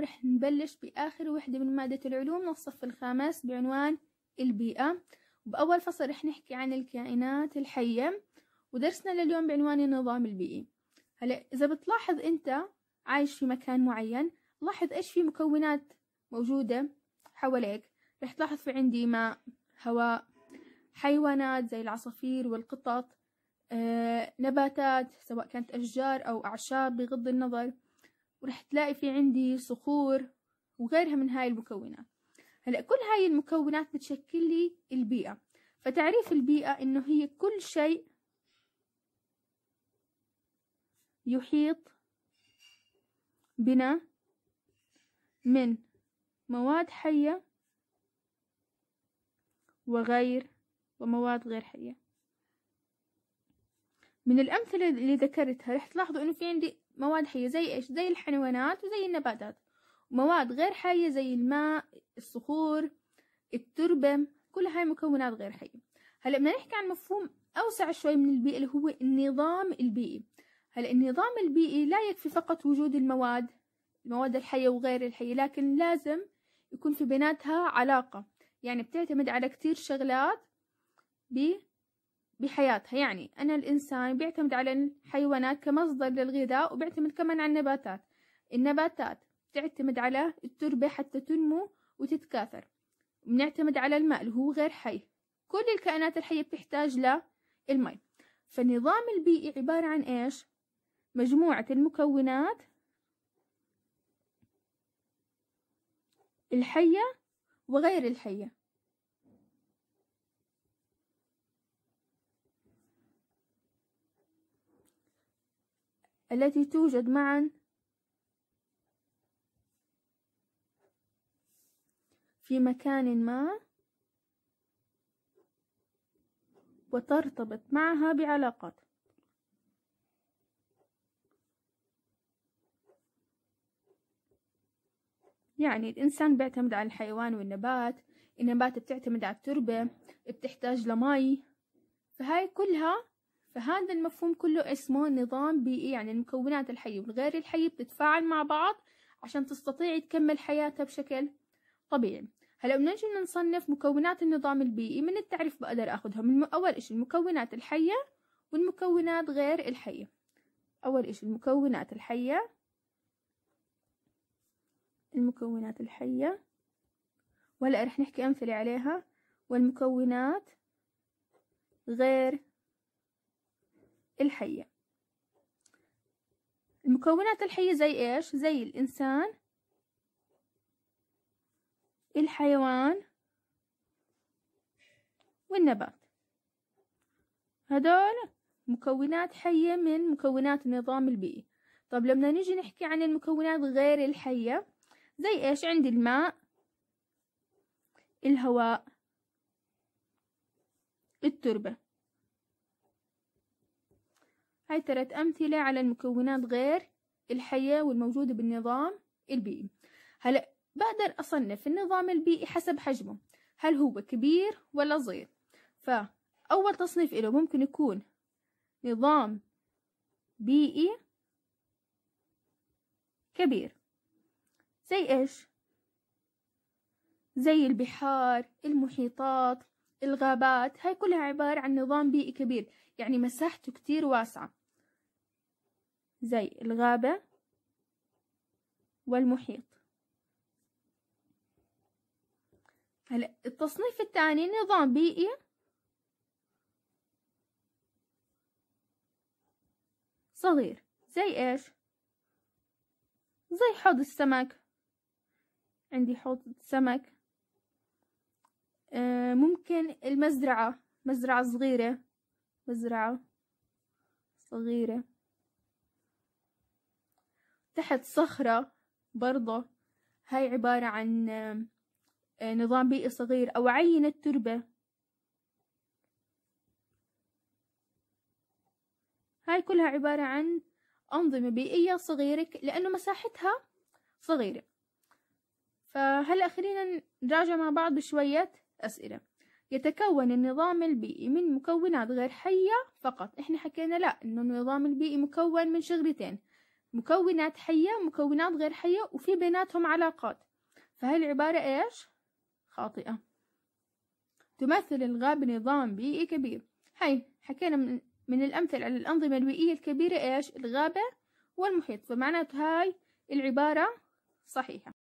رح نبلش بآخر وحدة من مادة العلوم من الصف الخامس بعنوان البيئة وبأول فصل رح نحكي عن الكائنات الحية ودرسنا لليوم بعنوان النظام البيئي هلا إذا بتلاحظ أنت عايش في مكان معين لاحظ إيش في مكونات موجودة حواليك رح تلاحظ في عندي ماء هواء حيوانات زي العصافير والقطط آه، نباتات سواء كانت أشجار أو أعشاب بغض النظر ورح تلاقي في عندي صخور وغيرها من هاي المكونات هلا كل هاي المكونات بتشكل لي البيئة فتعريف البيئة انه هي كل شيء يحيط بنا من مواد حية وغير ومواد غير حية من الأمثلة اللي ذكرتها رح تلاحظوا إنه في عندي مواد حية زي إيش زي الحيوانات وزي النباتات مواد غير حية زي الماء الصخور التربة كل هاي مكونات غير حية هلا بدنا نحكي عن مفهوم أوسع شوي من البيئة اللي هو النظام البيئي هلا النظام البيئي لا يكفي فقط وجود المواد المواد الحية وغير الحية لكن لازم يكون في بيناتها علاقة يعني بتعتمد على كتير شغلات بحياتها يعني أن الإنسان بيعتمد على الحيوانات كمصدر للغذاء وبيعتمد كمان على النباتات النباتات تعتمد على التربة حتى تنمو وتتكاثر بنعتمد على الماء اللي هو غير حي كل الكائنات الحية بتحتاج للماء فالنظام البيئي عبارة عن إيش مجموعة المكونات الحية وغير الحية التي توجد معا في مكان ما وترتبط معها بعلاقات يعني الإنسان بيعتمد على الحيوان والنبات النبات بتعتمد على التربة بتحتاج لمي فهاي كلها فهذا المفهوم كله اسمه نظام بيئي يعني المكونات الحية والغير الحية بتتفاعل مع بعض عشان تستطيع تكمل حياتها بشكل طبيعي هلا بنجي نصنف مكونات النظام البيئي من التعريف بقدر اخذها من اول اشي المكونات الحية والمكونات غير الحية اول اشي المكونات الحية المكونات الحية وهلا رح نحكي امثلة عليها والمكونات غير الحية المكونات الحية زي إيش؟ زي الإنسان الحيوان والنبات هدول مكونات حية من مكونات النظام البيئي طب لما نيجي نحكي عن المكونات غير الحية زي إيش عندي الماء الهواء التربة هاي ثلاث أمثلة على المكونات غير الحية والموجودة بالنظام البيئي هلا بقدر أصنف النظام البيئي حسب حجمه هل هو كبير ولا صغير فأول تصنيف له ممكن يكون نظام بيئي كبير زي إيش؟ زي البحار المحيطات الغابات هاي كلها عبارة عن نظام بيئي كبير يعني مساحته كتير واسعة زي الغابة والمحيط هلا التصنيف الثاني نظام بيئي صغير زي ايش زي حوض السمك عندي حوض سمك آه، ممكن المزرعة مزرعة صغيرة مزرعة صغيرة تحت صخرة برضه هاي عبارة عن آه، نظام بيئي صغير أو عينة تربة هاي كلها عبارة عن أنظمة بيئية صغيرة لأنه مساحتها صغيرة فهلأ خلينا نراجع مع بعض شوية أسئلة يتكون النظام البيئي من مكونات غير حية فقط احنا حكينا لا انه النظام البيئي مكون من شغلتين مكونات حية ومكونات غير حية وفي بيناتهم علاقات فهي العبارة إيش؟ خاطئة تمثل الغاب نظام بيئي كبير هاي حكينا من, من الأمثلة على الأنظمة البيئية الكبيرة إيش؟ الغابة والمحيط فمعناته هاي العبارة صحيحة